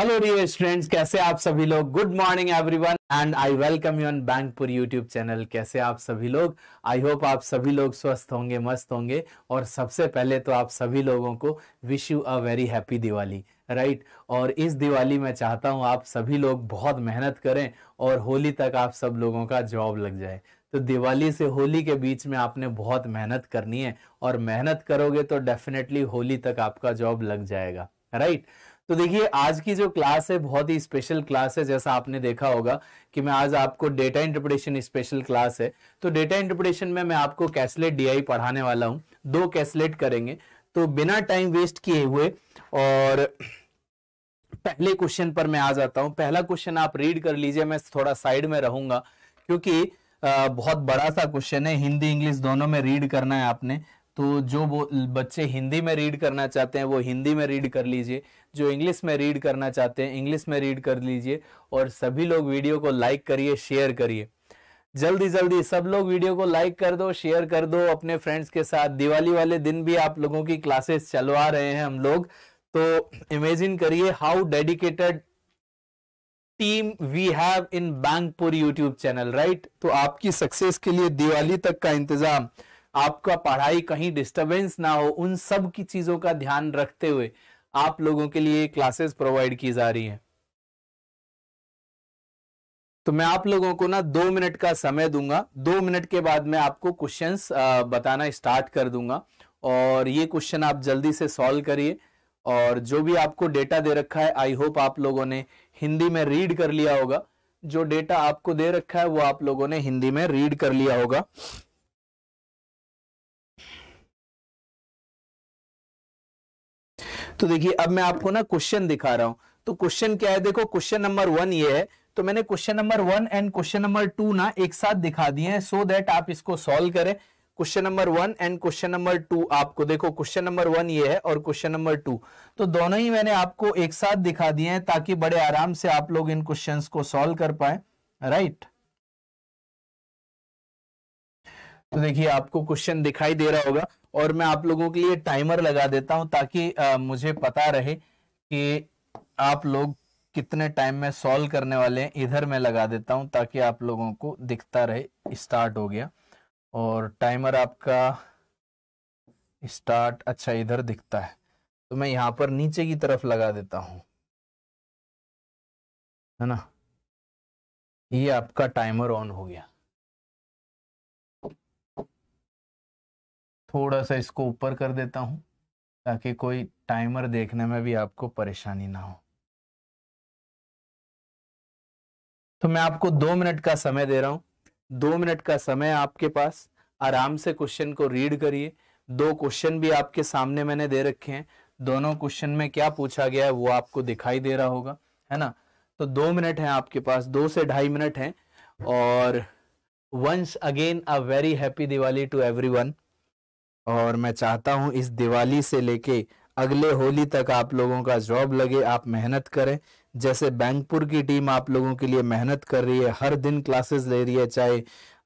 Hello dear students कैसे आप सभी लोग good morning everyone and I welcome you on Bankpur YouTube channel कैसे आप सभी लोग आई होप आप सभी लोग स्वस्थ होंगे मस्त होंगे और सबसे पहले तो आप सभी लोगों को wish you a very happy Diwali right right? और इस दिवाली मैं चाहता हूँ आप सभी लोग बहुत मेहनत करें और होली तक आप सब लोगों का जॉब लग जाए तो दिवाली से होली के बीच में आपने बहुत मेहनत करनी है और मेहनत करोगे तो डेफिनेटली होली तक आपका जॉब लग जाएगा राइट right? तो देखिए आज की जो क्लास है बहुत ही स्पेशल क्लास है जैसा आपने देखा होगा कि मैं आज आपको डेटा इंटरप्रिटेशन स्पेशल क्लास है तो डेटा इंटरप्रिटेशन में मैं आपको कैसलेट डीआई पढ़ाने वाला हूँ दो कैसलेट करेंगे तो बिना टाइम वेस्ट किए हुए और पहले क्वेश्चन पर मैं आ जाता हूं पहला क्वेश्चन आप रीड कर लीजिए मैं थोड़ा साइड में रहूंगा क्योंकि बहुत बड़ा सा क्वेश्चन है हिंदी इंग्लिश दोनों में रीड करना है आपने तो जो बच्चे हिंदी में रीड करना चाहते हैं वो हिंदी में रीड कर लीजिए जो इंग्लिश में रीड करना चाहते हैं इंग्लिश में रीड कर लीजिए और सभी लोग वीडियो को लाइक करिए शेयर करिए जल्दी जल्दी सब लोग वीडियो को लाइक कर दो शेयर कर दो अपने फ्रेंड्स के साथ दिवाली वाले दिन भी आप लोगों की क्लासेस चलवा रहे हैं हम लोग तो इमेजिन करिए how dedicated team we have in Bankpur YouTube channel right तो आपकी सक्सेस के लिए दिवाली तक का इंतजाम आपका पढ़ाई कहीं डिस्टरबेंस ना हो उन सब की चीजों का ध्यान रखते हुए आप लोगों के लिए क्लासेस प्रोवाइड की जा रही हैं तो मैं आप लोगों को ना दो मिनट का समय दूंगा दो मिनट के बाद मैं आपको क्वेश्चंस बताना स्टार्ट कर दूंगा और ये क्वेश्चन आप जल्दी से सॉल्व करिए और जो भी आपको डेटा दे रखा है आई होप आप लोगों ने हिंदी में रीड कर लिया होगा जो डेटा आपको दे रखा है वो आप लोगों ने हिंदी में रीड कर लिया होगा तो देखिए अब मैं आपको ना क्वेश्चन दिखा रहा हूं तो क्वेश्चन क्या है देखो क्वेश्चन नंबर वन ये है तो मैंने question number one and question number two ना एक साथ दिखा दिए हैं सो दैट आप इसको सॉल्व करें question number one and question number two आपको देखो क्वेश्चन नंबर वन ये है और क्वेश्चन नंबर टू तो दोनों ही मैंने आपको एक साथ दिखा दिए हैं ताकि बड़े आराम से आप लोग इन क्वेश्चन को सॉल्व कर पाए राइट तो देखिए आपको क्वेश्चन दिखाई दे रहा होगा और मैं आप लोगों के लिए टाइमर लगा देता हूं ताकि आ, मुझे पता रहे कि आप लोग कितने टाइम में सॉल्व करने वाले हैं इधर मैं लगा देता हूं ताकि आप लोगों को दिखता रहे स्टार्ट हो गया और टाइमर आपका स्टार्ट अच्छा इधर दिखता है तो मैं यहाँ पर नीचे की तरफ लगा देता हूं है ना ये आपका टाइमर ऑन हो गया थोड़ा सा इसको ऊपर कर देता हूँ ताकि कोई टाइमर देखने में भी आपको परेशानी ना हो तो मैं आपको दो मिनट का समय दे रहा हूँ दो मिनट का समय आपके पास आराम से क्वेश्चन को रीड करिए दो क्वेश्चन भी आपके सामने मैंने दे रखे हैं दोनों क्वेश्चन में क्या पूछा गया है वो आपको दिखाई दे रहा होगा है ना तो दो मिनट है आपके पास दो से ढाई मिनट है और once again a very happy Diwali to one और मैं चाहता हूं इस दिवाली से लेके अगले होली तक आप लोगों का जॉब लगे आप मेहनत करें जैसे बैंकपुर की टीम आप लोगों के लिए मेहनत कर रही है हर दिन क्लासेस ले रही है चाहे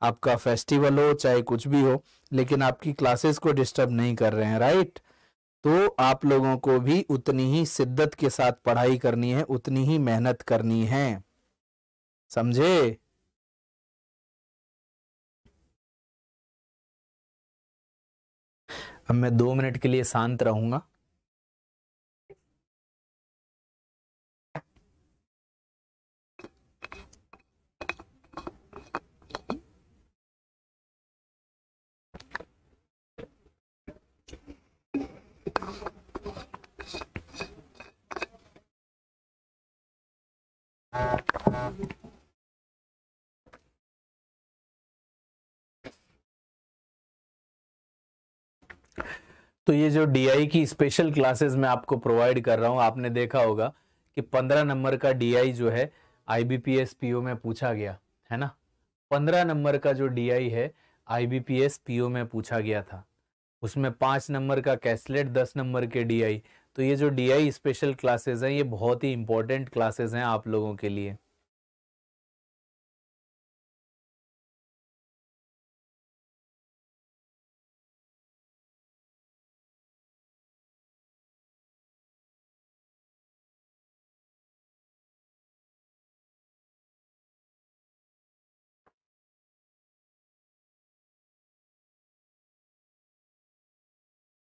आपका फेस्टिवल हो चाहे कुछ भी हो लेकिन आपकी क्लासेस को डिस्टर्ब नहीं कर रहे हैं राइट तो आप लोगों को भी उतनी ही शिद्दत के साथ पढ़ाई करनी है उतनी ही मेहनत करनी है समझे अब मैं दो मिनट के लिए शांत रहूँगा तो ये जो डीआई की स्पेशल क्लासेस मैं आपको प्रोवाइड कर रहा हूँ आपने देखा होगा कि पंद्रह नंबर का डी जो है आईबीपीएस पीओ में पूछा गया है ना पंद्रह नंबर का जो डी है आईबीपीएस पीओ में पूछा गया था उसमें पाँच नंबर का कैसलेट दस नंबर के डी तो ये जो डी स्पेशल क्लासेस हैं ये बहुत ही इंपॉर्टेंट क्लासेस हैं आप लोगों के लिए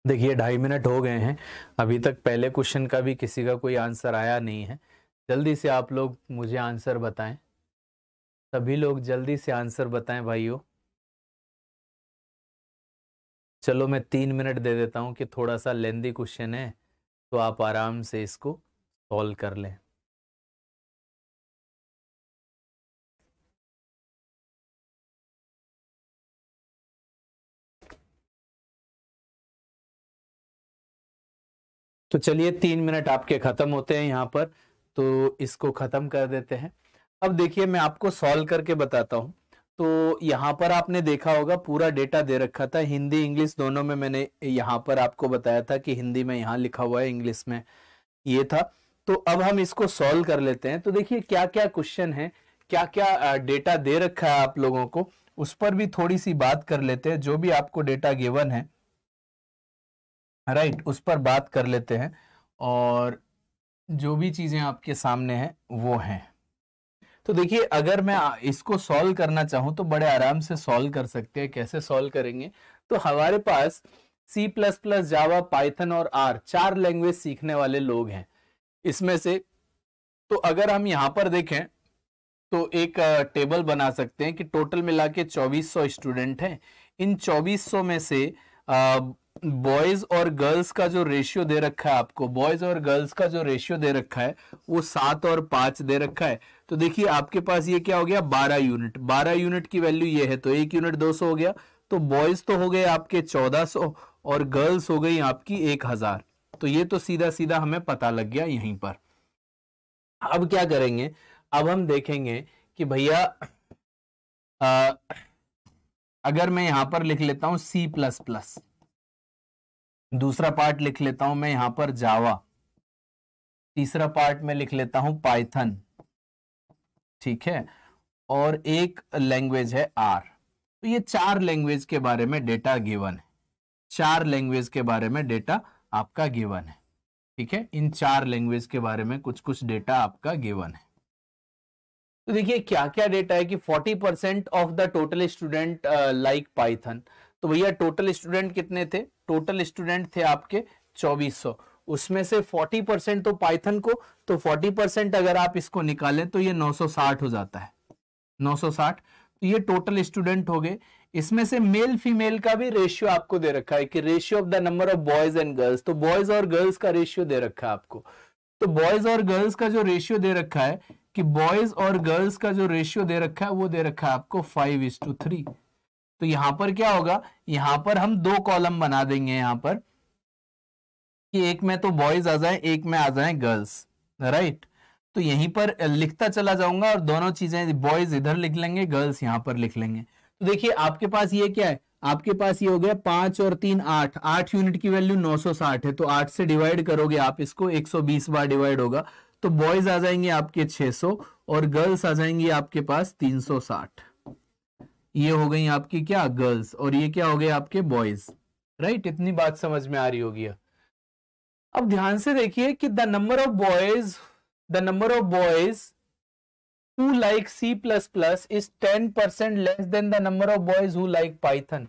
देखिए ढाई मिनट हो गए हैं अभी तक पहले क्वेश्चन का भी किसी का कोई आंसर आया नहीं है जल्दी से आप लोग मुझे आंसर बताएं सभी लोग जल्दी से आंसर बताएं भाइयों चलो मैं तीन मिनट दे देता हूँ कि थोड़ा सा लेंदी क्वेश्चन है तो आप आराम से इसको सॉल्व कर लें तो चलिए तीन मिनट आपके खत्म होते हैं यहाँ पर तो इसको खत्म कर देते हैं अब देखिए मैं आपको सॉल्व करके बताता हूँ तो यहाँ पर आपने देखा होगा पूरा डेटा दे रखा था हिंदी इंग्लिश दोनों में मैंने यहाँ पर आपको बताया था कि हिंदी में यहाँ लिखा हुआ है इंग्लिश में ये था तो अब हम इसको सॉल्व कर लेते हैं तो देखिए क्या क्या क्वेश्चन है क्या क्या डेटा दे रखा है आप लोगों को उस पर भी थोड़ी सी बात कर लेते हैं जो भी आपको डेटा गिवन है राइट उस पर बात कर लेते हैं और जो भी चीज़ें आपके सामने हैं वो हैं तो देखिए अगर मैं इसको सॉल्व करना चाहूं तो बड़े आराम से सॉल्व कर सकते हैं कैसे सॉल्व करेंगे तो हमारे पास C plus plus Java Python और आर चार लैंग्वेज सीखने वाले लोग हैं इसमें से तो अगर हम यहां पर देखें तो एक टेबल बना सकते हैं कि टोटल मिला के चौबीस स्टूडेंट हैं इन 2400 में से बॉयज और गर्ल्स का जो रेशियो दे रखा है आपको बॉयज और गर्ल्स का जो रेशियो दे रखा है वो सात और पांच दे रखा है तो देखिए आपके पास ये क्या हो गया बारह यूनिट बारह यूनिट की वैल्यू ये है तो एक यूनिट दो हो गया तो बॉयज तो हो गए आपके चौदह सौ और गर्ल्स हो गई आपकी एक हजार तो ये तो सीधा सीधा हमें पता लग गया यहीं पर अब क्या करेंगे अब हम देखेंगे कि भैया अगर मैं यहां पर लिख लेता हूं सी प्लस प्लस दूसरा पार्ट लिख लेता हूं मैं यहां पर जावा तीसरा पार्ट में लिख लेता हूं पाइथन ठीक है और एक लैंग्वेज है आर तो ये चार लैंग्वेज के बारे में डेटा गिवन है चार लैंग्वेज के बारे में डेटा आपका गिवन है ठीक है इन चार लैंग्वेज के बारे में कुछ कुछ डेटा आपका गिवन है तो देखिए क्या क्या डेटा है कि 40 percent of the total student like Python तो भैया टोटल स्टूडेंट कितने थे टोटल स्टूडेंट थे आपके 2400 उसमें से 40 परसेंट तो पाइथन को तो 40 परसेंट अगर आप इसको निकालें तो ये 960 हो जाता है 960 तो ये टोटल स्टूडेंट हो गए इसमें से मेल फीमेल का भी रेशियो आपको दे रखा है कि ratio of the number of boys and girls तो बॉयज और गर्ल्स का रेशियो दे रखा है आपको तो बॉयज और गर्ल्स का जो रेशियो दे रखा है कि बॉयज और गर्ल्स का जो रेशियो दे रखा है वो दे रखा है आपको फाइव इज टू थ्री तो यहां पर क्या होगा यहां पर हम दो कॉलम बना देंगे यहां पर कि एक में तो बॉयज आ जाए एक में आ जाए गर्ल्स राइट तो यहीं पर लिखता चला जाऊंगा और दोनों चीजें बॉयज इधर लिख लेंगे गर्ल्स यहां पर लिख लेंगे तो देखिए आपके पास ये क्या है आपके पास ये हो गया पांच और तीन आठ आठ यूनिट की वैल्यू नौ सौ साठ है तो आठ से डिवाइड करोगे आप इसको एक सौ बीस बार डिवाइड होगा तो बॉयज आ जाएंगे आपके सौ और गर्ल्स आ जाएंगे आपके पास तीन साठ ये हो गई आपकी क्या गर्ल्स और ये क्या हो गए आपके बॉयज राइट इतनी बात समझ में आ रही होगी अब ध्यान से देखिए कि the number of boys the number of boys plus plus is ten percent less than the number of boys who like Python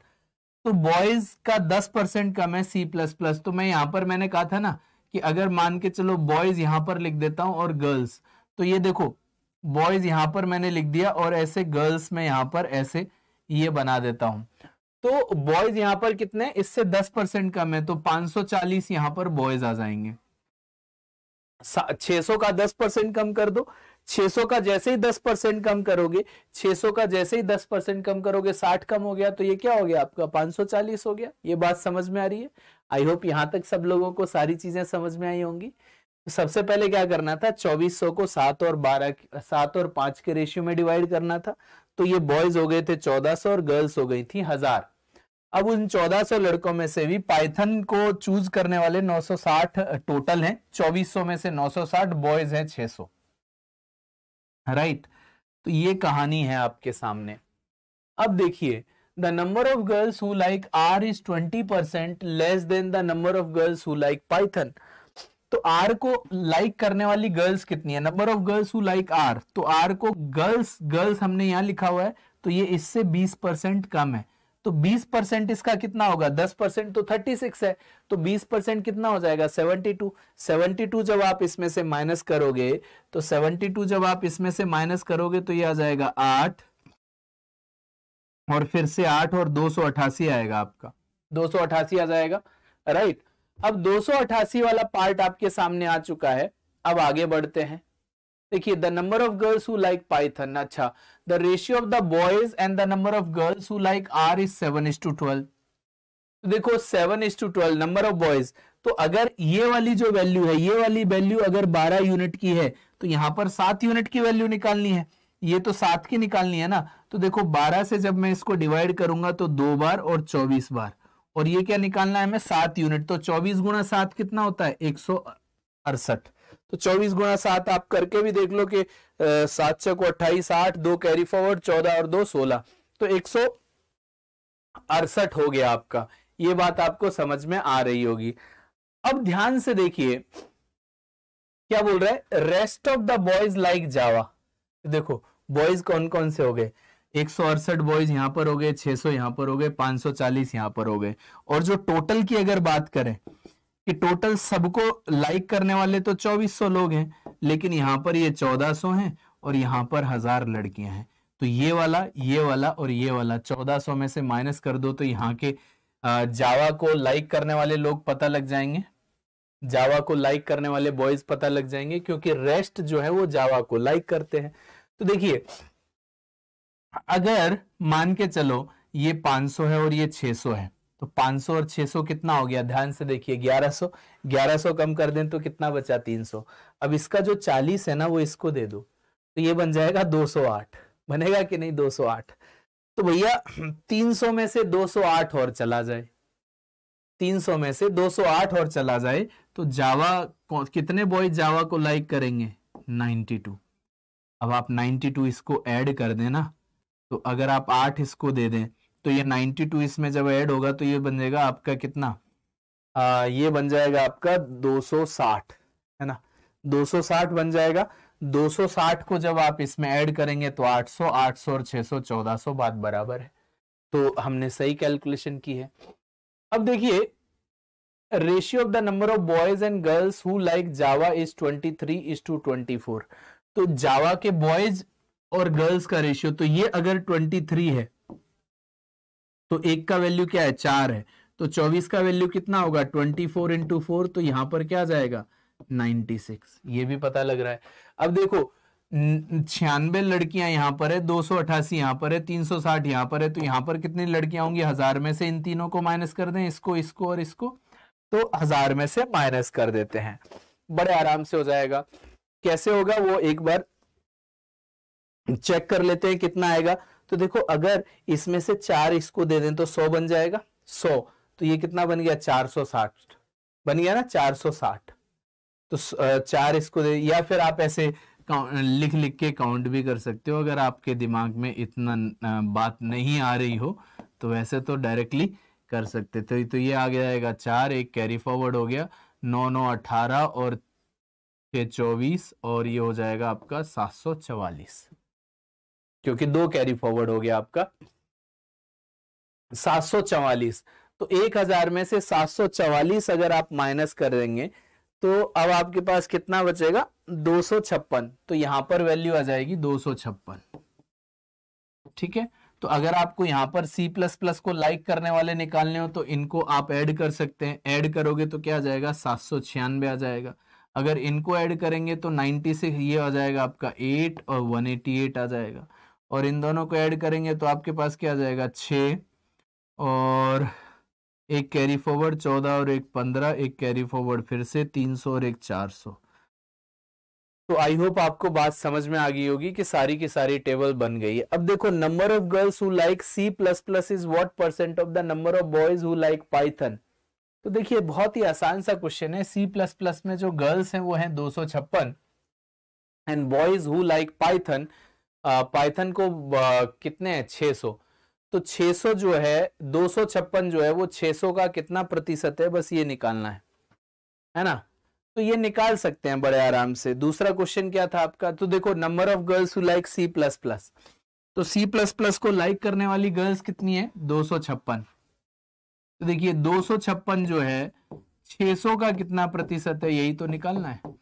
तो बॉयज का दस परसेंट कम है सी प्लस प्लस तो मैं यहां पर मैंने कहा था ना कि अगर मान के चलो बॉयज यहां पर लिख देता हूं और गर्ल्स तो ये देखो बॉयज यहां पर मैंने लिख दिया और ऐसे गर्ल्स में यहां पर ऐसे ये बना देता हूं तो बॉयज यहां पर कितने इससे दस परसेंट कम है तो 540 यहां पर बॉयज आ जाएंगे 600 का 10 परसेंट कम कर दो 600 का जैसे ही 10 परसेंट कम करोगे 600 का जैसे ही 10 परसेंट कम करोगे 60 कम हो गया तो ये क्या हो गया आपका 540 हो गया ये बात समझ में आ रही है आई होप यहां तक सब लोगों को सारी चीजें समझ में आई होंगी सबसे पहले क्या करना था 2400 को सात और बारह सात और पांच के रेशियो में डिवाइड करना था तो ये बॉयज हो गए थे 1400 और गर्ल्स हो गई थी हजार अब उन 1400 लड़कों में से भी पाइथन को चूज करने वाले 960 टोटल हैं 2400 में से 960 बॉयज हैं 600 राइट तो ये कहानी है आपके सामने अब देखिए number of girls who like R is twenty 20% less than the number of girls who like Python तो आर को लाइक करने वाली गर्ल्स कितनी है number of girls who like R तो आर को गर्ल्स गर्ल्स हमने यहां लिखा हुआ है तो ये इससे 20 परसेंट कम है तो 20 परसेंट इसका कितना होगा 10 परसेंट तो 36 है तो 20 परसेंट कितना हो जाएगा 72 72 जब आप इसमें से माइनस करोगे तो 72 जब आप इसमें से माइनस करोगे तो ये आ जाएगा आठ और फिर से आठ और दो आएगा आपका दो आ जाएगा राइट अब दो वाला पार्ट आपके सामने आ चुका है अब आगे बढ़ते हैं देखिए the number of girls who like Python अच्छा the ratio of the boys and the number of girls who like R is seven is to twelve देखो seven is to twelve number of boys तो अगर ये वाली जो value है ये वाली वैल्यू अगर बारह यूनिट की है तो यहां पर सात यूनिट की वैल्यू निकालनी है ये तो सात की निकालनी है ना तो देखो बारह से जब मैं इसको डिवाइड करूंगा तो दो बार और चौबीस बार और ये क्या निकालना है हमें सात यूनिट तो चौबीस गुणा सात कितना होता है एक सौ अड़सठ तो चौबीस गुणा सात आप करके भी देख लो कि सात छो को अट्ठाईस आठ दो कैरी फॉरवर्ड चौदह और दो सोलह तो एक सौ अड़सठ हो गया आपका ये बात आपको समझ में आ रही होगी अब ध्यान से देखिए क्या बोल रहा है rest of the boys like Java देखो बॉयज कौन कौन से हो गए एक सौ अड़सठ बॉयज यहाँ पर हो गए 600 यहाँ पर हो गए 540 यहाँ पर हो गए और जो टोटल की अगर बात करें कि टोटल सबको लाइक करने वाले तो 2400 लोग हैं लेकिन यहाँ पर ये 1400 हैं और यहाँ पर हजार लड़कियां हैं तो ये वाला ये वाला और ये वाला 1400 में से माइनस कर दो तो यहाँ के जावा को लाइक करने वाले लोग पता लग जाएंगे जावा को लाइक करने वाले बॉयज पता लग जाएंगे क्योंकि रेस्ट जो है वो जावा को लाइक करते हैं तो देखिए अगर मान के चलो ये 500 है और ये 600 है तो 500 और 600 कितना हो गया ध्यान से देखिए 1100 1100 कम कर दें तो कितना बचा 300 अब इसका जो 40 है ना वो इसको दे दो तो ये बन जाएगा 208 बनेगा कि नहीं 208 तो भैया 300 में से 208 और चला जाए 300 में से 208 और चला जाए तो जावा कितने बॉय जावा को लाइक करेंगे 92 अब आप 92 इसको ऐड कर देना तो अगर आप आठ इसको दे दें तो ये नाइनटी टू इसमें जब ऐड होगा तो ये बन जाएगा आपका कितना आ, ये बन जाएगा आपका दो सौ साठ है ना दो सौ साठ बन जाएगा दो सौ साठ को जब आप इसमें ऐड करेंगे तो आठ सौ आठ सौ और चौदह सौ बात बराबर है तो हमने सही कैलकुलेशन की है अब देखिए ratio of the number of boys and girls who like Java is twenty three is to twenty four तो जावा के बॉयज और गर्ल्स का रेशियो तो ये अगर ट्वेंटी थ्री है तो एक का वैल्यू क्या है चार है तो चौबीस का वैल्यू कितना होगा ट्वेंटी फोर इंटू फोर तो यहां पर क्या जाएगा नाइनटी सिक्स ये भी पता लग रहा है अब देखो छियानबे लड़कियां यहां पर है दो सौ अठासी यहां पर है तीन सौ साठ यहां पर है तो यहां पर कितनी लड़कियां होंगी हजार में से इन तीनों को माइनस कर दें इसको इसको और इसको तो हजार में से माइनस कर देते हैं बड़े आराम से हो जाएगा कैसे होगा वो एक बार चेक कर लेते हैं कितना आएगा तो देखो अगर इसमें से चार इसको दे दें तो सौ बन जाएगा सौ तो ये कितना बन गया चार सौ साठ बन गया ना चार सौ साठ तो चार इसको दे या फिर आप ऐसे लिख लिख के काउंट भी कर सकते हो अगर आपके दिमाग में इतना बात नहीं आ रही हो तो वैसे तो डायरेक्टली कर सकते तो तो ये आ जाएगा चार एक कैरी फॉरवर्ड हो गया नौ नौ अठारह और छ चौबीस और ये हो जाएगा आपका सात सौ चवालीस क्योंकि दो कैरी फॉरवर्ड हो गया आपका सात तो एक हजार में से सात अगर आप माइनस कर देंगे तो अब आपके पास कितना बचेगा दो तो यहां पर वैल्यू आ जाएगी दो ठीक है तो अगर आपको यहां पर C प्लस प्लस को लाइक करने वाले निकालने हो तो इनको आप ऐड कर सकते हैं ऐड करोगे तो क्या आ जाएगा सात सौ छियानवे आ जाएगा अगर इनको ऐड करेंगे तो 96 ये आ जाएगा आपका 8 और 188 आ जाएगा और इन दोनों को ऐड करेंगे तो आपके पास क्या आ जाएगा छ और एक कैरी फॉरवर्ड चौदह और एक पंद्रह एक कैरी फॉरवर्ड फिर से तीन सौ और एक चार सौ तो आई होप आपको बात समझ में आ गई होगी कि सारी की सारी टेबल बन गई है अब देखो number of girls who like C plus plus is what percent of the number of boys who like Python तो देखिए बहुत ही आसान सा क्वेश्चन है सी प्लस प्लस में जो गर्ल्स हैं वो हैं दो सौ छप्पन and boys who like Python Python को कितने हैं 600 तो 600 जो है दो जो है वो 600 का कितना प्रतिशत है बस ये निकालना है है ना तो ये निकाल सकते हैं बड़े आराम से दूसरा क्वेश्चन क्या था आपका तो देखो number of girls who like C plus plus तो सी प्लस प्लस को लाइक करने वाली गर्ल्स कितनी है दो तो देखिए दो जो है 600 का कितना प्रतिशत है यही तो निकालना है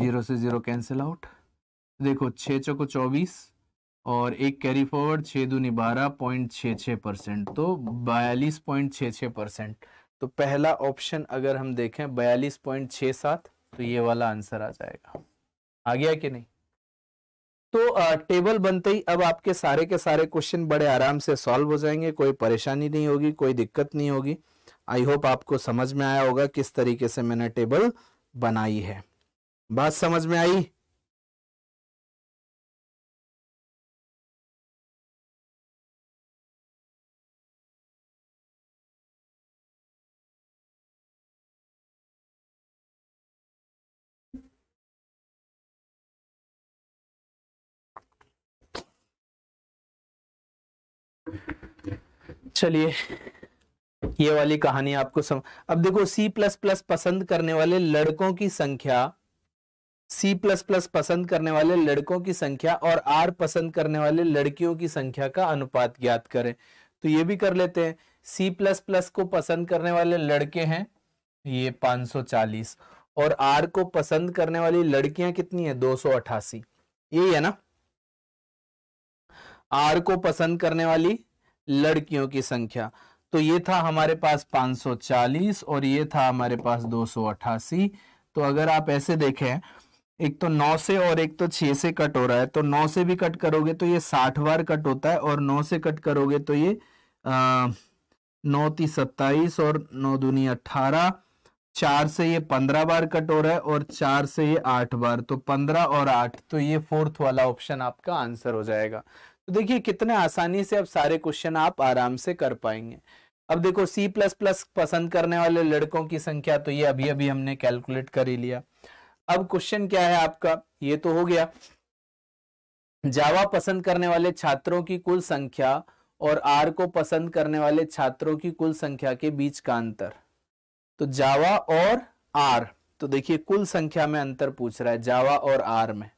जीरो से जीरो कैंसिल आउट देखो छ चौको चौबीस और एक कैरी फॉरवर्ड छः दूनी बारह पॉइंट छः छः परसेंट तो बयालीस पॉइंट छः छः परसेंट तो पहला ऑप्शन अगर हम देखें बयालीस पॉइंट छः सात तो ये वाला आंसर आ जाएगा आ गया कि नहीं तो आ, टेबल बनते ही अब आपके सारे के सारे क्वेश्चन बड़े आराम से सॉल्व हो जाएंगे कोई परेशानी नहीं होगी कोई दिक्कत नहीं होगी आई होप आपको समझ में आया होगा किस तरीके से मैंने टेबल बनाई है बात समझ में आई चलिए ये वाली कहानी आपको सम... अब देखो सी प्लस प्लस पसंद करने वाले लड़कों की संख्या सी प्लस प्लस पसंद करने वाले लड़कों की संख्या और आर पसंद करने वाले लड़कियों की संख्या का अनुपात ज्ञात करें तो ये भी कर लेते हैं सी प्लस प्लस को पसंद करने वाले लड़के हैं ये 540 और आर को पसंद करने वाली लड़कियां कितनी है 288 यही है ना आर को पसंद करने वाली लड़कियों की संख्या तो ये था हमारे पास 540 और ये था हमारे पास 288 तो अगर आप ऐसे देखें एक तो 9 से और एक तो 6 से कट हो रहा है तो 9 से भी कट करोगे तो ये 60 बार कट होता है और 9 से कट करोगे तो ये नौ ती सत्ताईस और नौ दूनी अट्ठारह चार से ये पंद्रह बार कट हो रहा है और चार से ये आठ बार तो पंद्रह और आठ तो ये फोर्थ वाला ऑप्शन आपका आंसर हो जाएगा देखिए कितने आसानी से अब सारे क्वेश्चन आप आराम से कर पाएंगे अब देखो सी प्लस प्लस पसंद करने वाले लड़कों की संख्या तो ये अभी अभी हमने कैलकुलेट कर ही लिया अब क्वेश्चन क्या है आपका ये तो हो गया जावा पसंद करने वाले छात्रों की कुल संख्या और आर को पसंद करने वाले छात्रों की कुल संख्या के बीच का अंतर तो जावा और आर तो देखिए कुल संख्या में अंतर पूछ रहा है जावा और आर में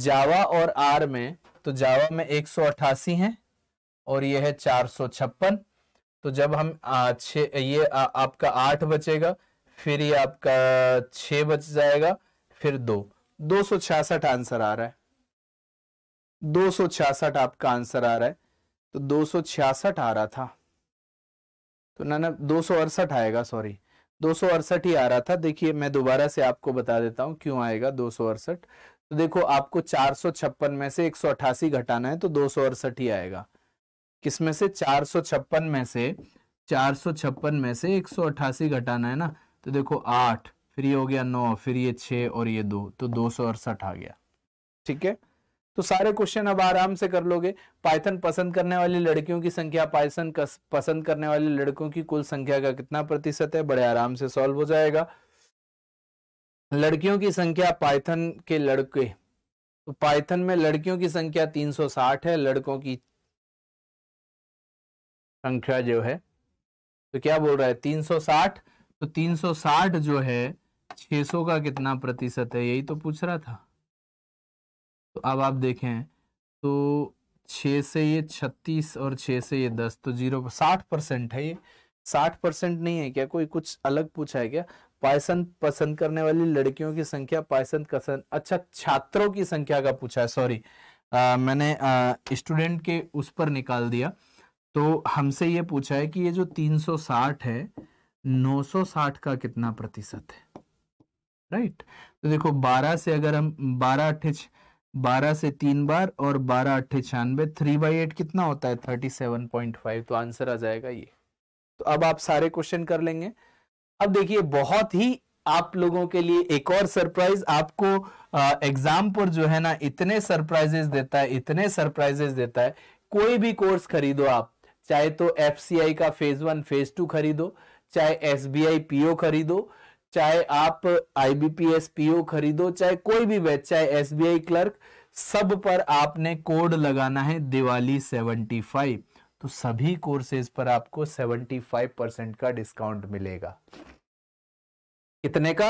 जावा और आर में तो जावा में एक सौ है और ये है चार सौ छप्पन तो जब हम छे ये आ, आपका आठ बचेगा फिर ये आपका छ बच जाएगा फिर दो दो सौ छियासठ आंसर आ रहा है दो सौ छियासठ आपका आंसर आ रहा है तो दो सौ छियासठ आ रहा था तो ना ना दो सौ अड़सठ आएगा सॉरी दो सौ अड़सठ ही आ रहा था देखिए मैं दोबारा से आपको बता देता हूं क्यों आएगा दो सौ अड़सठ तो देखो आपको चार सौ छप्पन में से एक सौ अठासी घटाना है तो दो सौ अड़सठ ही आएगा किसमें से चार में से चार में से एक सौ घटाना है ना तो देखो आठ फिर ये हो गया नौ फिर ये छ और ये दो तो दो सौ अड़सठ आ गया ठीक है तो सारे क्वेश्चन अब आराम से कर लोगे पाइथन पसंद करने वाली लड़कियों की संख्या पाइथन पसंद करने वाले लड़कों की कुल संख्या का कितना प्रतिशत है बड़े आराम से सॉल्व हो जाएगा लड़कियों की संख्या पाइथन के लड़के तो पाइथन में लड़कियों की संख्या 360 है लड़कों की संख्या जो है तो क्या बोल रहा है 360 तो 360 जो है 600 का कितना प्रतिशत है यही तो पूछ रहा था तो अब आप देखें तो 6 से ये 36 और 6 से ये 10 तो जीरो साठ परसेंट है ये साठ परसेंट नहीं है क्या कोई कुछ अलग पूछा है क्या पायसन पसंद करने वाली लड़कियों की संख्या पायसन पसंद अच्छा छात्रों की संख्या का पूछा है सॉरी मैंने स्टूडेंट के उस पर निकाल दिया तो हमसे ये पूछा है कि ये जो 360 है 960 का कितना प्रतिशत है राइट तो देखो 12 से अगर हम 12 अट्ठे बारह से तीन बार और बारह अट्ठे छियानवे थ्री बाई एट कितना होता है थर्टी सेवन पॉइंट फाइव तो आंसर आ जाएगा ये तो अब आप सारे क्वेश्चन कर लेंगे अब देखिए बहुत ही आप लोगों के लिए एक और सरप्राइज आपको एग्जाम पर जो है ना इतने सरप्राइजेस देता है इतने सरप्राइजेस देता है कोई भी कोर्स खरीदो आप चाहे तो एफ का फेज वन फेज टू खरीदो चाहे एस पीओ खरीदो चाहे आप आईबीपीएस पीओ खरीदो चाहे कोई भी बैच चाहे एसबीआई क्लर्क सब पर आपने कोड लगाना है दिवाली सेवेंटी फाइव तो सभी कोर्सेज पर आपको 75 परसेंट का डिस्काउंट मिलेगा कितने का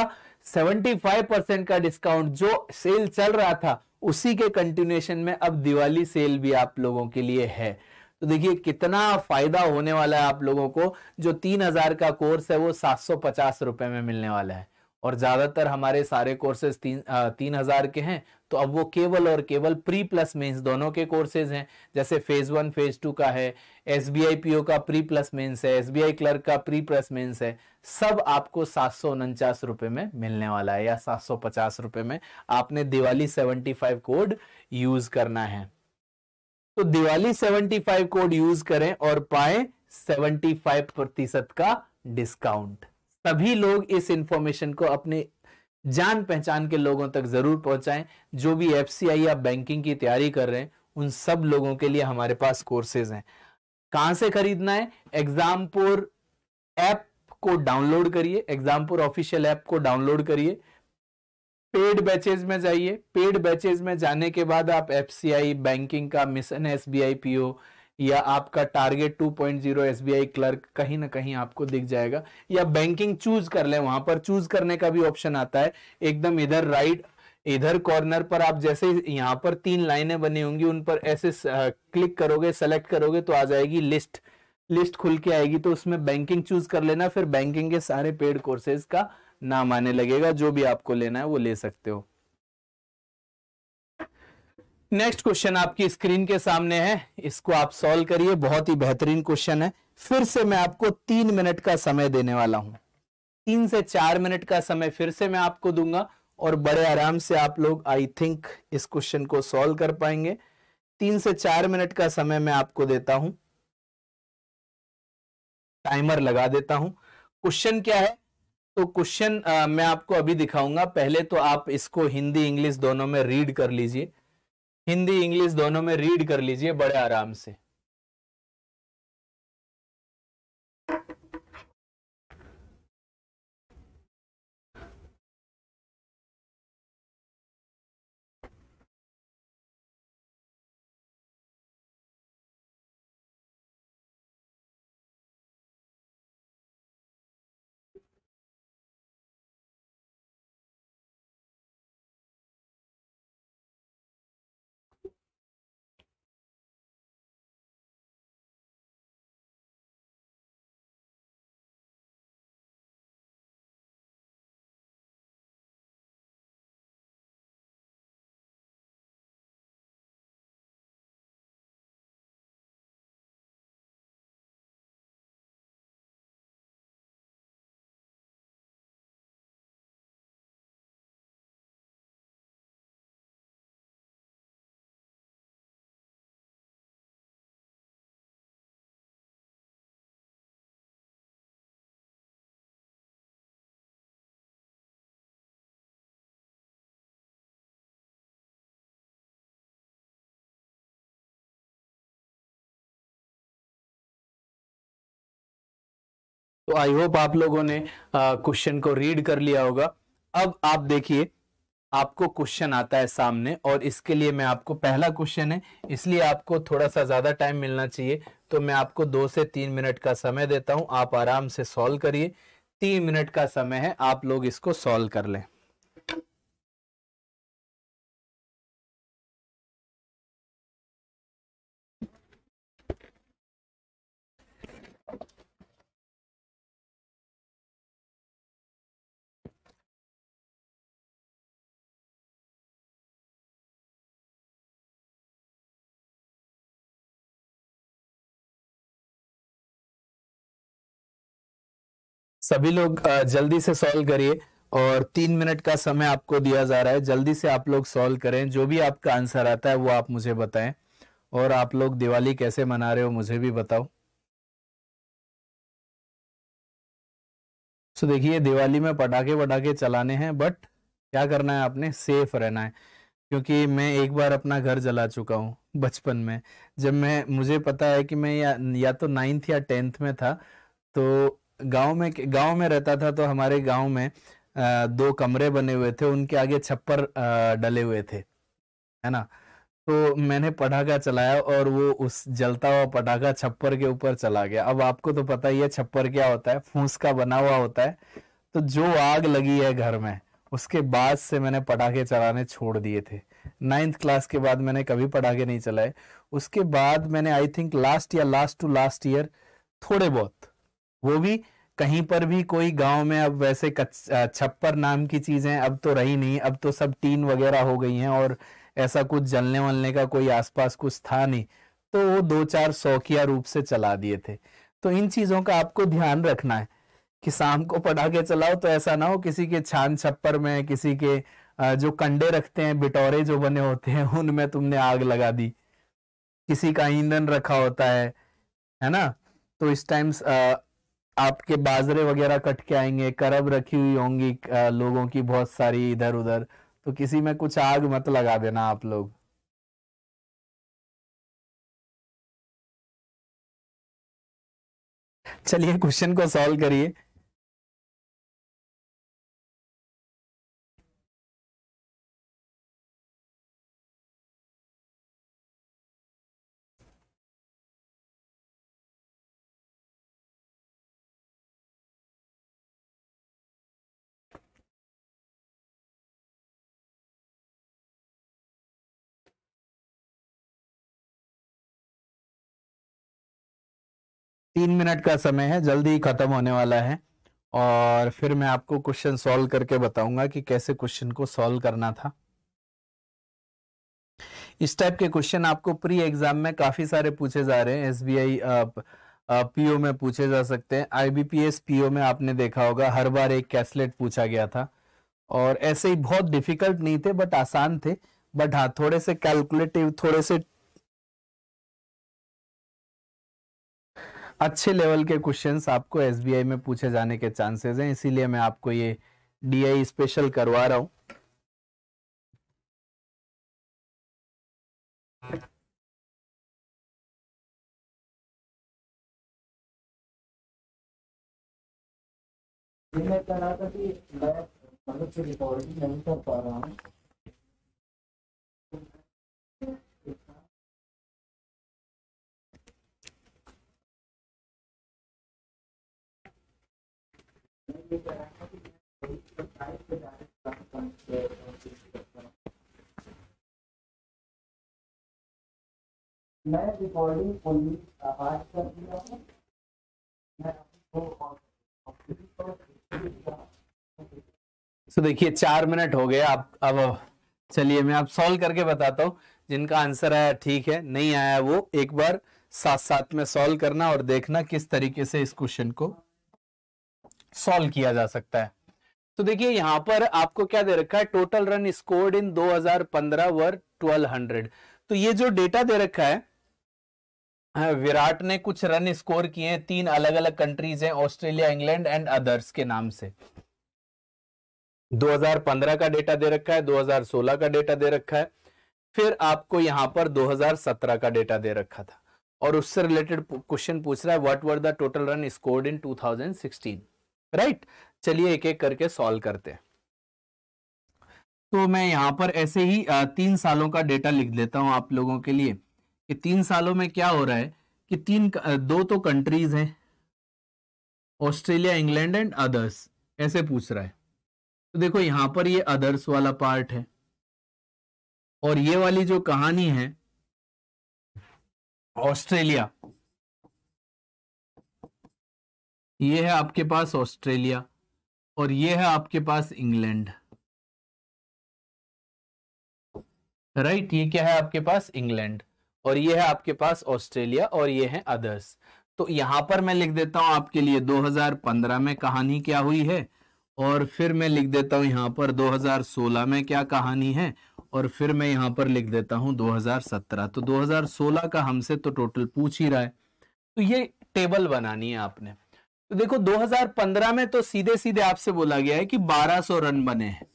75 परसेंट का डिस्काउंट जो सेल चल रहा था उसी के कंटिन्यूएशन में अब दिवाली सेल भी आप लोगों के लिए है तो देखिए कितना फायदा होने वाला है आप लोगों को जो तीन हजार का कोर्स है वो सात सौ पचास रुपए में मिलने वाला है और ज्यादातर हमारे सारे कोर्सेज तीन तीन हजार के हैं तो अब वो केवल और केवल प्री प्लस मेंस दोनों के कोर्सेज हैं जैसे फेज वन फेज टू का है एस बी का प्री प्लस मेंस है एस बी क्लर्क का प्री प्लस मेंस है सब आपको सात सौ में मिलने वाला है या सात सौ में आपने दिवाली सेवेंटी कोड यूज करना है तो दिवाली 75 कोड यूज करें और पाए 75 प्रतिशत का डिस्काउंट सभी लोग इस इंफॉर्मेशन को अपने जान पहचान के लोगों तक जरूर पहुंचाएं जो भी एफ या बैंकिंग की तैयारी कर रहे हैं उन सब लोगों के लिए हमारे पास कोर्सेज हैं कहां से खरीदना है एग्जामपुर ऐप को डाउनलोड करिए एग्जामपुर ऑफिशियल ऐप को डाउनलोड करिए पेड बैचेज में जाइए पेड बैचेज में जाने के बाद आप एफ बैंकिंग का मिशन एस बी या आपका टारगेट 2.0 पॉइंट क्लर्क कहीं ना कहीं आपको दिख जाएगा या बैंकिंग चूज कर ले वहां पर चूज करने का भी ऑप्शन आता है एकदम इधर राइट इधर कॉर्नर पर आप जैसे यहाँ पर तीन लाइनें बनी होंगी उन पर ऐसे क्लिक करोगे सेलेक्ट करोगे तो आ जाएगी लिस्ट लिस्ट खुल के आएगी तो उसमें बैंकिंग चूज कर लेना फिर बैंकिंग के सारे पेड कोर्सेज का नाम आने लगेगा जो भी आपको लेना है वो ले सकते हो नेक्स्ट क्वेश्चन आपकी स्क्रीन के सामने है इसको आप सॉल्व करिए बहुत ही बेहतरीन क्वेश्चन है फिर से मैं आपको तीन मिनट का समय देने वाला हूं तीन से चार मिनट का समय फिर से मैं आपको दूंगा और बड़े आराम से आप लोग आई थिंक इस क्वेश्चन को सॉल्व कर पाएंगे तीन से चार मिनट का समय मैं आपको देता हूं टाइमर लगा देता हूं क्वेश्चन क्या है तो क्वेश्चन मैं आपको अभी दिखाऊंगा पहले तो आप इसको हिंदी इंग्लिश दोनों में रीड कर लीजिए हिंदी इंग्लिश दोनों में रीड कर लीजिए बड़े आराम से तो आई होप आप लोगों ने क्वेश्चन को रीड कर लिया होगा अब आप देखिए आपको क्वेश्चन आता है सामने और इसके लिए मैं आपको पहला क्वेश्चन है इसलिए आपको थोड़ा सा ज़्यादा टाइम मिलना चाहिए तो मैं आपको दो से तीन मिनट का समय देता हूं आप आराम से सॉल्व करिए तीन मिनट का समय है आप लोग इसको सॉल्व कर लें सभी लोग जल्दी से सॉल्व करिए और तीन मिनट का समय आपको दिया जा रहा है जल्दी से आप लोग सॉल्व करें जो भी आपका आंसर आता है वो आप मुझे बताएं और आप लोग दिवाली कैसे मना रहे हो मुझे भी बताओ सो देखिए दिवाली में पटाखे वटाखे चलाने हैं बट क्या करना है आपने सेफ रहना है क्योंकि मैं एक बार अपना घर जला चुका हूँ बचपन में जब मैं मुझे पता है कि मैं या, या तो नाइन्थ या टेंथ में था तो गांव में गांव में रहता था तो हमारे गांव में दो कमरे बने हुए थे उनके आगे छप्पर डले हुए थे है ना तो मैंने पटाखा चलाया और वो उस जलता हुआ पटाखा छप्पर के ऊपर चला गया अब आपको तो पता ही है छप्पर क्या होता है फूस का बना हुआ होता है तो जो आग लगी है घर में उसके बाद से मैंने पटाखे चलाने छोड़ दिए थे नाइन्थ क्लास के बाद मैंने कभी पटाखे नहीं चलाए उसके बाद मैंने आई थिंक लास्ट या लास्ट टू लास्ट ईयर थोड़े बहुत वो भी कहीं पर भी कोई गांव में अब वैसे छप्पर नाम की चीजें अब तो रही नहीं अब तो सब टीन वगैरह हो गई हैं और ऐसा कुछ जलने वलने का कोई आसपास कुछ था नहीं तो वो दो चार शौकिया रूप से चला दिए थे तो इन चीजों का आपको ध्यान रखना है कि शाम को पटाखे चलाओ तो ऐसा ना हो किसी के छान छप्पर में किसी के जो कंडे रखते हैं बिटौरे जो बने होते हैं उनमें तुमने आग लगा दी किसी का ईंधन रखा होता है है ना तो इस टाइम आपके बाजरे वगैरह कट के आएंगे करब रखी हुई होंगी लोगों की बहुत सारी इधर उधर तो किसी में कुछ आग मत लगा देना आप लोग चलिए क्वेश्चन को सॉल्व करिए मिनट का समय है जल्दी ही खत्म होने वाला है और फिर मैं आपको क्वेश्चन सॉल्व करके बताऊंगा कि कैसे क्वेश्चन को सॉल्व करना था इस टाइप के क्वेश्चन आपको प्री एग्जाम में काफी सारे पूछे जा रहे हैं एसबीआई पीओ में पूछे जा सकते हैं आईबीपीएस पीओ में आपने देखा होगा हर बार एक कैसलेट पूछा गया था और ऐसे ही बहुत डिफिकल्ट नहीं थे बट आसान थे बट हाँ थोड़े से कैलकुलेटिव थोड़े से अच्छे लेवल के क्वेश्चन आपको एस में पूछे जाने के चांसेस हैं इसीलिए मैं आपको ये डी स्पेशल करवा रहा हूं मैं कह रहा था कि मैं मतलब से रिकॉर्डिंग नहीं कर पा रहा हूँ मैं रिकॉर्डिंग uh, कर दिया हूँ मैं आपको तो देखिए चार मिनट हो गए आप अब चलिए मैं आप सॉल्व करके बताता हूँ जिनका आंसर आया ठीक है नहीं आया वो एक बार साथ साथ में सॉल्व करना और देखना किस तरीके से इस क्वेश्चन को सॉल्व किया जा सकता है तो देखिए यहां पर आपको क्या दे रखा है total run scored in 2015 were 1200 तो ये जो डेटा दे रखा है हाँ, विराट ने कुछ रन स्कोर किए हैं तीन अलग अलग कंट्रीज हैं ऑस्ट्रेलिया इंग्लैंड एंड अदर्स के नाम से 2015 का डेटा दे रखा है 2016 का डेटा दे रखा है फिर आपको यहां पर 2017 का डेटा दे रखा था और उससे रिलेटेड क्वेश्चन पूछ रहा है what were the total run scored in 2016 right चलिए एक एक करके सॉल्व करते हैं तो मैं यहां पर ऐसे ही तीन सालों का डेटा लिख देता हूं आप लोगों के लिए कि तीन सालों में क्या हो रहा है कि तीन दो तो कंट्रीज हैं ऑस्ट्रेलिया इंग्लैंड एंड अदर्स ऐसे पूछ रहा है तो देखो यहां पर ये अदर्स वाला पार्ट है और ये वाली जो कहानी है ऑस्ट्रेलिया ये है आपके पास ऑस्ट्रेलिया और ये है आपके पास इंग्लैंड राइट right? ये क्या है आपके पास इंग्लैंड और ये है आपके पास ऑस्ट्रेलिया और ये है अदर्स तो यहां पर मैं लिख देता हूं आपके लिए 2015 में कहानी क्या हुई है और फिर मैं लिख देता हूं यहां पर 2016 में क्या कहानी है और फिर मैं यहां पर लिख देता हूं 2017 तो 2016 का हमसे तो टोटल पूछ ही रहा है तो ये टेबल बनानी है आपने तो देखो 2015 में तो सीधे सीधे आपसे बोला गया है कि 1200 रन बने हैं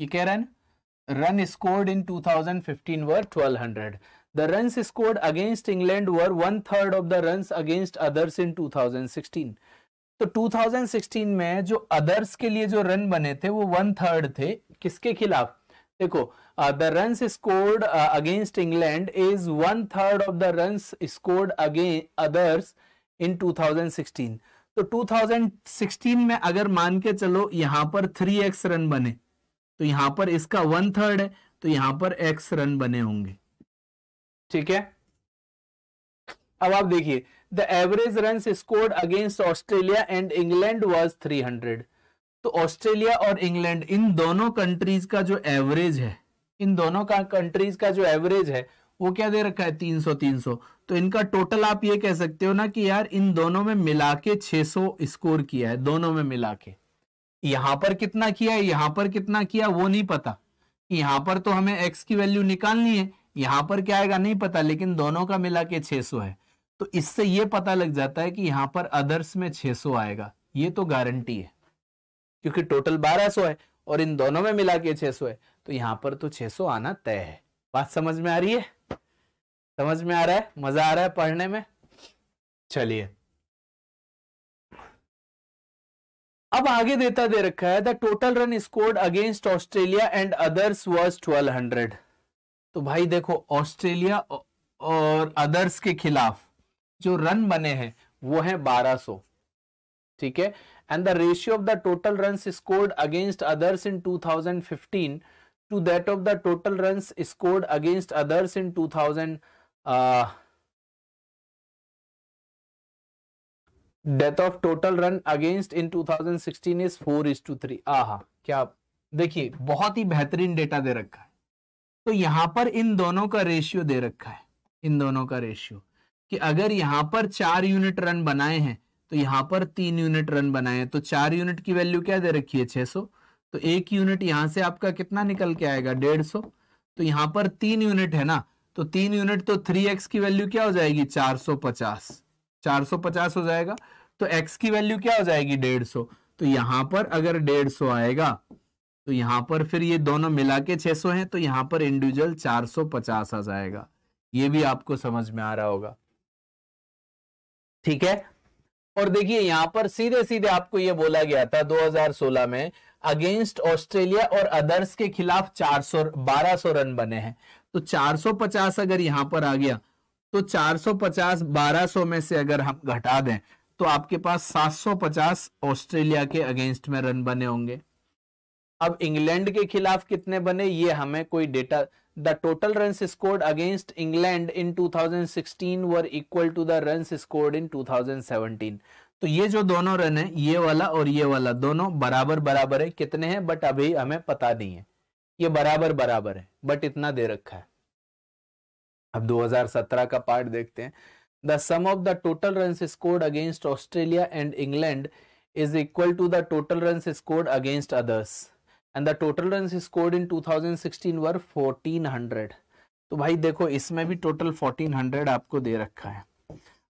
ये कह रहा है ना run scored in 2015 were 1200 the run scored against England were one third of the run against others in 2016 तो 2016 में जो अदर्स के लिए जो रन बने थे वो वन थर्ड थे किसके खिलाफ देखो the run scored against England is one third of the run scored again others in 2016 तो 2016 में अगर मान के चलो यहां पर 3x रन बने तो यहां पर इसका वन थर्ड है तो यहां पर x रन बने होंगे ठीक है अब आप देखिए the average run scored against Australia and England was 300 तो ऑस्ट्रेलिया और इंग्लैंड इन दोनों कंट्रीज का जो एवरेज है इन दोनों का कंट्रीज का जो एवरेज है वो क्या दे रखा है 300 300 तो इनका टोटल आप ये कह सकते हो ना कि यार इन दोनों में मिला के सौ स्कोर किया है दोनों में मिला के यहां पर कितना किया है यहां पर कितना किया वो नहीं पता यहां पर तो हमें एक्स की वैल्यू निकालनी है यहां पर क्या आएगा नहीं पता लेकिन दोनों का मिला के सौ है तो इससे ये पता लग जाता है कि यहां पर अदर्स में सौ आएगा ये तो गारंटी है क्योंकि टोटल सौ है और इन दोनों में मिला के सौ है तो यहां पर तो सौ आना तय है बात समझ में आ रही है समझ में आ रहा है मजा आ रहा है पढ़ने में चलिए अब आगे देता दे रखा है the total run scored against Australia and others were twelve hundred तो भाई देखो ऑस्ट्रेलिया और अदर्स के खिलाफ जो रन बने हैं वो है 1200 ठीक है and the ratio of the total run scored against others in 2015 to that of the total run scored against others in 2000 that of total run against in 2016 is four is to three आहा क्या देखिए बहुत ही बेहतरीन data दे रखा है तो यहां पर इन दोनों का रेशियो दे रखा है इन दोनों का रेशियो कि अगर यहां पर चार यूनिट रन बनाए हैं तो यहां पर तीन यूनिट रन बनाए हैं तो चार यूनिट की वैल्यू क्या दे रखी है 600 तो एक यूनिट यहां से आपका कितना निकल के आएगा 150 तो यहां पर तीन यूनिट है ना तो तीन यूनिट तो थ्री एक्स की वैल्यू क्या हो जाएगी चार सौ पचास चार सौ पचास हो जाएगा तो एक्स की वैल्यू क्या हो जाएगी डेढ़ सौ तो यहां पर अगर डेढ़ सौ आएगा तो यहां पर फिर ये दोनों मिला के छह सौ है तो यहां पर इंडिविजुअल चार सौ पचास आ जाएगा ये भी आपको समझ में आ रहा होगा ठीक है और देखिए यहां पर सीधे सीधे आपको यह बोला गया था 2016 में अगेंस्ट ऑस्ट्रेलिया और अदर्स के खिलाफ बारह सौ रन बने हैं तो 450 अगर यहां पर आ गया तो 450 1200 में से अगर हम घटा दें तो आपके पास 750 ऑस्ट्रेलिया के अगेंस्ट में रन बने होंगे अब इंग्लैंड के खिलाफ कितने बने ये हमें कोई data the total run scored against England in 2016 were equal to the run scored in 2017 तो ये जो दोनों रन है ये वाला और ये वाला दोनों बराबर बराबर है कितने हैं बट अभी हमें पता नहीं है ये बराबर बराबर है बट इतना दे रखा है अब 2017 का पार्ट देखते हैं the sum of the total run scored against Australia and England is equal to the total run scored against others and the total run scored in 2016 were 1400 तो भाई देखो इसमें भी टोटल 1400 आपको दे रखा है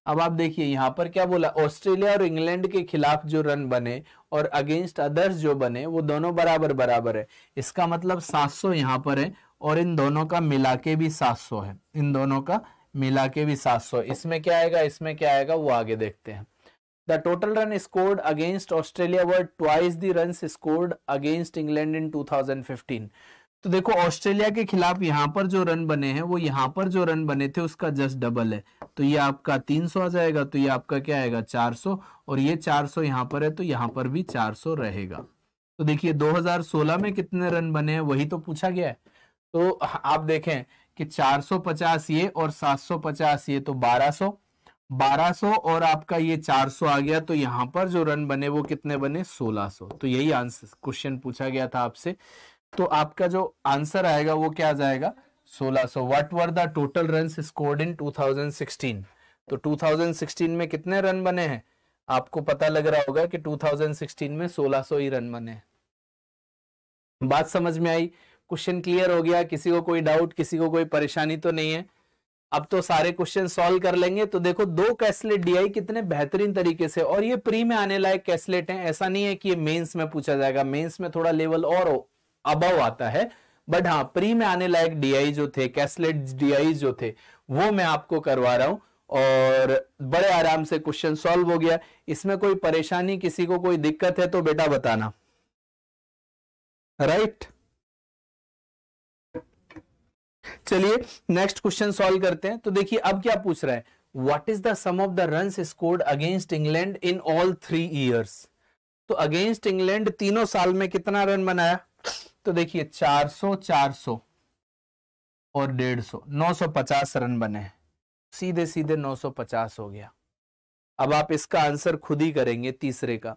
अब आप देखिए यहाँ पर क्या बोला ऑस्ट्रेलिया और इंग्लैंड के खिलाफ जो रन बने और अगेंस्ट अदर्स जो बने वो दोनों बराबर बराबर है इसका मतलब 700 यहाँ पर है और इन दोनों का मिला के भी 700 है इन दोनों का मिला के भी 700 इसमें क्या आएगा इसमें क्या आएगा वो आगे देखते हैं the total run scored against Australia were twice the run scored against England in fifteen तो देखो ऑस्ट्रेलिया के खिलाफ यहाँ पर जो रन बने हैं वो यहाँ पर जो रन बने थे उसका जस्ट डबल है तो ये आपका 300 आ जाएगा तो ये आपका क्या आएगा 400 और ये 400 सौ यहाँ पर है तो यहाँ पर भी 400 रहेगा तो देखिए 2016 में कितने रन बने हैं वही तो पूछा गया है तो आप देखें कि 450 ये और 750 ये तो 1200 1200 और आपका ये 400 आ गया तो यहाँ पर जो रन बने वो कितने बने सोलह तो यही आंसर क्वेश्चन पूछा गया था आपसे तो आपका जो आंसर आएगा वो क्या जाएगा 1600 what were the total run scored in 2016 तो 2016 में कितने रन बने हैं आपको पता लग रहा होगा कि 2016 में 1600 ही रन बने बात समझ में आई क्वेश्चन क्लियर हो गया किसी को कोई डाउट किसी को कोई परेशानी तो नहीं है अब तो सारे क्वेश्चन सॉल्व कर लेंगे तो देखो दो कैसलेट डीआई कितने बेहतरीन तरीके से और ये प्री में आने लायक कैसलेट हैं ऐसा नहीं है कि ये मेंस में पूछा जाएगा मेंस में थोड़ा लेवल और हो अबव आता है बट हाँ प्री में आने लायक डीआई जो थे कैसलेट डीआई जो थे वो मैं आपको करवा रहा हूं और बड़े आराम से क्वेश्चन सॉल्व हो गया इसमें कोई परेशानी किसी को कोई दिक्कत है तो बेटा बताना राइट right? चलिए नेक्स्ट क्वेश्चन सॉल्व करते हैं तो देखिए अब क्या पूछ रहा है what is the sum of the run scored against England in all three years तो अगेंस्ट इंग्लैंड तीनों साल में कितना रन बनाया तो देखिए 400 400 और 150 950 रन बने सीधे सीधे 950 हो गया अब आप इसका आंसर खुद ही करेंगे तीसरे का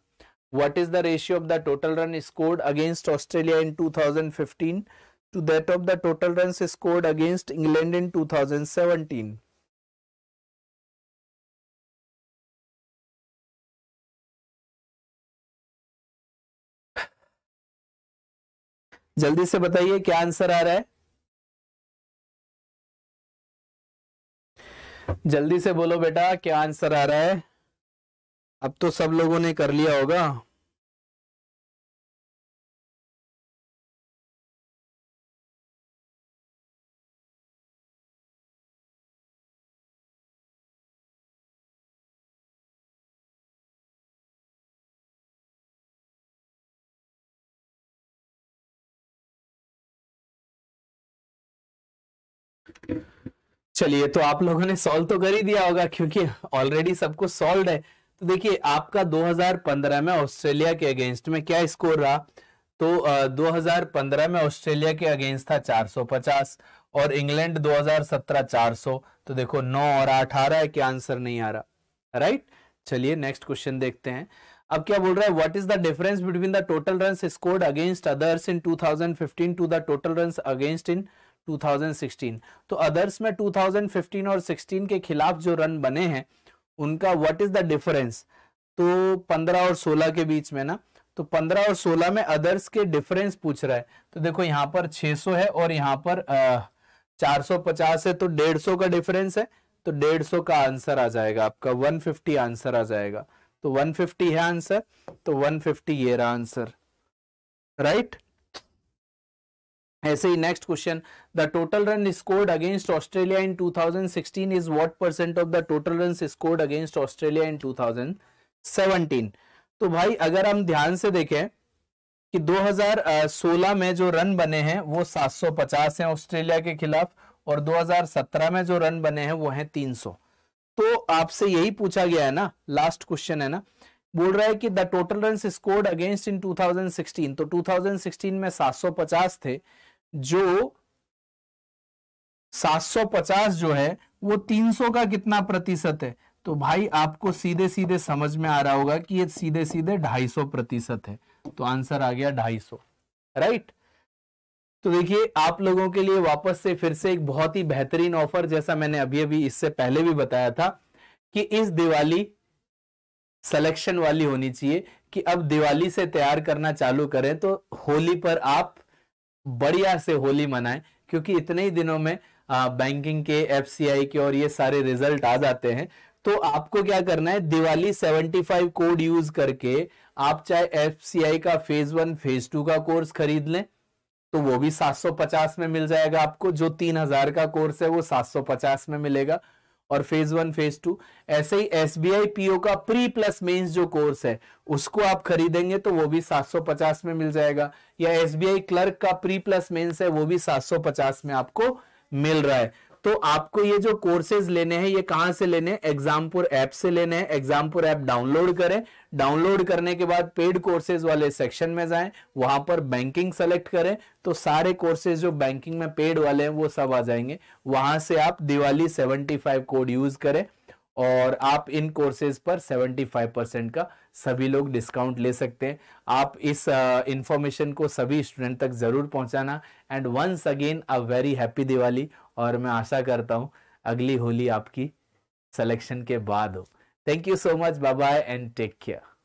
what is the ratio of the total run scored against Australia in 2015 thousand fifteen to that of the total run scored against England in two जल्दी से बताइए क्या आंसर आ रहा है जल्दी से बोलो बेटा क्या आंसर आ रहा है अब तो सब लोगों ने कर लिया होगा चलिए तो आप लोगों ने सॉल्व तो कर ही दिया होगा क्योंकि ऑलरेडी सबको सॉल्व है तो देखिए आपका 2015 में ऑस्ट्रेलिया के अगेंस्ट में क्या स्कोर रहा तो आ, 2015 में ऑस्ट्रेलिया के अगेंस्ट था 450 और इंग्लैंड 2017 400 तो देखो 9 और 8 आ रहा है क्या आंसर नहीं आ रहा राइट चलिए नेक्स्ट क्वेश्चन देखते हैं अब क्या बोल रहा है what is the difference between the total run scored against others in 2015 to the total run against in two 2016 तो अदर्स में 2015 और 16 के खिलाफ जो रन बने हैं उनका व्हाट इज द डिफरेंस तो 15 और 16 के बीच में ना तो 15 और 16 में अदर्स के डिफरेंस पूछ रहा है तो देखो यहाँ पर 600 है और यहाँ पर आ, 450 है तो 150 का डिफरेंस है तो 150 का आंसर आ जाएगा आपका 150 आंसर आ जाएगा तो 150 है आंसर तो 150 ये रहा आंसर राइट right? ऐसे ही next question the total run scored against Australia in 2016 is what percent of the total run scored against Australia in 2017 तो भाई अगर हम ध्यान से देखें कि 2016 में जो रन बने हैं वो 750 हैं ऑस्ट्रेलिया के खिलाफ और 2017 में जो रन बने हैं वो हैं तीन तो आपसे यही पूछा गया है ना लास्ट क्वेश्चन है ना बोल रहा है कि the total run scored against in 2016 तो 2016 में 750 थे जो 750 जो है वो 300 का कितना प्रतिशत है तो भाई आपको सीधे सीधे समझ में आ रहा होगा कि ये सीधे सीधे 250 प्रतिशत है तो आंसर आ गया 250 राइट तो देखिए आप लोगों के लिए वापस से फिर से एक बहुत ही बेहतरीन ऑफर जैसा मैंने अभी अभी इससे पहले भी बताया था कि इस दिवाली सिलेक्शन वाली होनी चाहिए कि अब दिवाली से तैयार करना चालू करें तो होली पर आप बढ़िया से होली मनाएं क्योंकि इतने ही दिनों में आ, बैंकिंग के एफ के और ये सारे रिजल्ट आ जाते हैं तो आपको क्या करना है दिवाली 75 कोड यूज करके आप चाहे एफ का फेज वन फेज टू का कोर्स खरीद लें तो वो भी 750 में मिल जाएगा आपको जो 3000 का कोर्स है वो 750 में मिलेगा और फेज वन फेज टू ऐसे ही एस बी आई पीओ का प्री प्लस मेंस जो कोर्स है उसको आप खरीदेंगे तो वो भी 750 में मिल जाएगा या एस बी आई क्लर्क का प्री प्लस मेंस है वो भी 750 में आपको मिल रहा है तो आपको ये जो कोर्सेज लेने हैं ये कहां से लेने हैं एग्जामपुर ऐप से लेने हैं एग्जामपुर ऐप डाउनलोड करें डाउनलोड करने के बाद पेड कोर्सेज वाले सेक्शन में जाएं वहां पर बैंकिंग सेलेक्ट करें तो सारे कोर्सेज जो बैंकिंग में पेड वाले हैं वो सब आ जाएंगे वहां से आप दिवाली सेवेंटी कोड यूज करें और आप इन कोर्सेज पर 75 परसेंट का सभी लोग डिस्काउंट ले सकते हैं आप इस इंफॉर्मेशन uh, को सभी स्टूडेंट तक ज़रूर पहुंचाना and once again a very happy Diwali और मैं आशा करता हूँ अगली होली आपकी सिलेक्शन के बाद हो thank you so much bye bye and take care